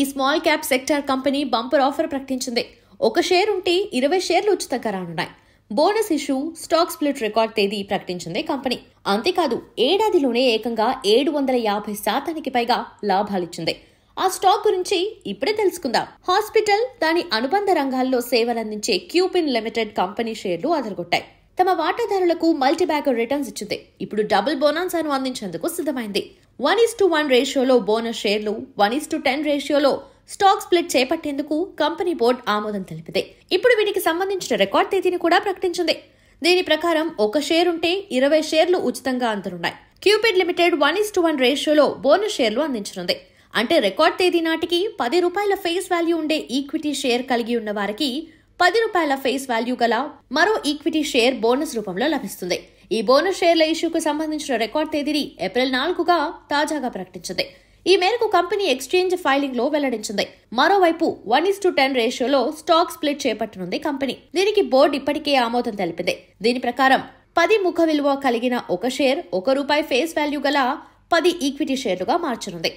ఈ small cap sector company bumper offer ప్రకటించింది ఒక షేర్ ఉంటే ఇరవై షేర్లు ఉచితంగా రానున్నాయి bonus issue stock split record తేదీ ప్రకటించింది కంపెనీ అంతేకాదు ఏడాదిలోనే ఏకంగా ఏడు వందల యాభై శాతానికి పైగా లాభాలిచ్చింది ఆ స్టాక్ గురించి ఇప్పుడే తెలుసుకుందాం హాస్పిటల్ దాని అనుబంధ రంగాల్లో సేవలందించే క్యూపిన్ లిమిటెడ్ కంపెనీ షేర్లు అదరగొట్టాయి తమ వాటాదారులకు మల్టీబ్యాగర్ రిటర్న్స్ ఇచ్చింది ఇప్పుడు డబుల్ బోనాన్స్ అను అందించేందుకు సిద్ధమైంది వన్ ఇస్ టు వన్ రేషియోలో బోనస్ షేర్లు వన్ ఇస్ టు టెన్ రేషియోలో స్టాక్ స్ప్లిట్ చేపట్టేందుకు కంపెనీ బోర్డు ఆమోదం తెలిపితే ఇప్పుడు వీటికి సంబంధించిన రికార్డ్ తేదీని కూడా ప్రకటించింది దీని ప్రకారం ఒక షేర్ ఉంటే ఇరవై షేర్లు ఉచితంగా అందనున్నాయి Cupid limited one is to one రేషియోలో బోనస్ షేర్లు అందించనుంది అంటే రికార్డ్ తేదీ నాటికి పది రూపాయల ఫేస్ వాల్యూ ఉండే ఈక్విటీ షేర్ కలిగి ఉన్న వారికి పది రూపాయల ఫేస్ వాల్యూ గల మరో ఈక్విటీ షేర్ బోనస్ రూపంలో లభిస్తుంది ఈ బోనస్ షేర్ల ఇష్యూకు సంబంధించిన రికార్డ్ తేదీని ఏప్రిల్ నాలుగుగా తాజాగా ప్రకటించింది ఈ మేరకు కంపెనీ ఎక్స్చేంజ్ ఫైలింగ్ లో వెల్లడించింది మరోవైపు వన్ ఇస్ టు టెన్ రేషియోలో స్టాక్ స్ప్లిట్ చేపట్టనుంది కంపెనీ దీనికి బోర్డు ఇప్పటికే ఆమోదం తెలిపింది దీని ప్రకారం పది ముఖ విలువ కలిగిన ఒక షేర్ ఒక రూపాయి ఫేస్ వాల్యూ గల పది ఈక్విటీ షేర్లుగా మార్చనుంది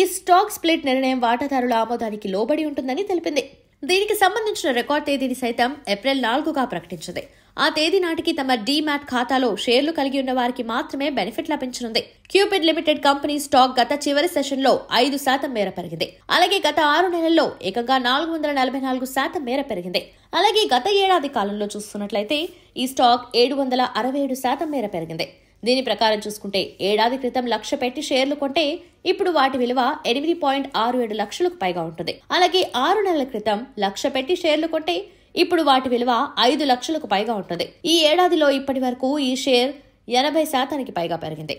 ఈ స్టాక్ స్ప్లిట్ నిర్ణయం వాటాదారుల ఆమోదానికి లోబడి ఉంటుందని తెలిపింది దీనికి సంబంధించిన రికార్డ్ తేదీని సైతం ఏప్రిల్ నాలుగుగా ప్రకటించింది ఆ తేదీ నాటికి తమ డీమ్యాట్ ఖాతాలో షేర్లు కలిగి ఉన్న వారికి మాత్రమే బెనిఫిట్ లభించనుంది క్యూపిడ్ లిమిటెడ్ కంపెనీ స్టాక్ గత చివరి సెషన్లో ఐదు శాతం మేర పెరిగింది అలాగే గత ఆరు నెలల్లో ఏకంగా నాలుగు వందల నలభై నాలుగు శాతం మేర పెరిగింది అలాగే గత ఏడాది కాలంలో చూస్తున్నట్లయితే ఈ స్టాక్ ఏడు వందల అరవై ఏడు శాతం మేర పెరిగింది దీని ప్రకారం చూసుకుంటే ఏడాది క్రితం లక్ష పెట్టి షేర్లు కొంటే ఇప్పుడు వాటి విలువ ఎనిమిది పాయింట్ ఆరు ఏడు లక్షలకు పైగా ఉంటుంది అలాగే ఆరు నెలల క్రితం లక్ష పెట్టి షేర్లు కొంటే ఇప్పుడు వాటి విలువ ఐదు లక్షలకు పైగా ఉంటుంది ఈ ఏడాదిలో ఇప్పటి వరకు ఈ షేర్ ఎనభై శాతానికి పైగా పెరిగింది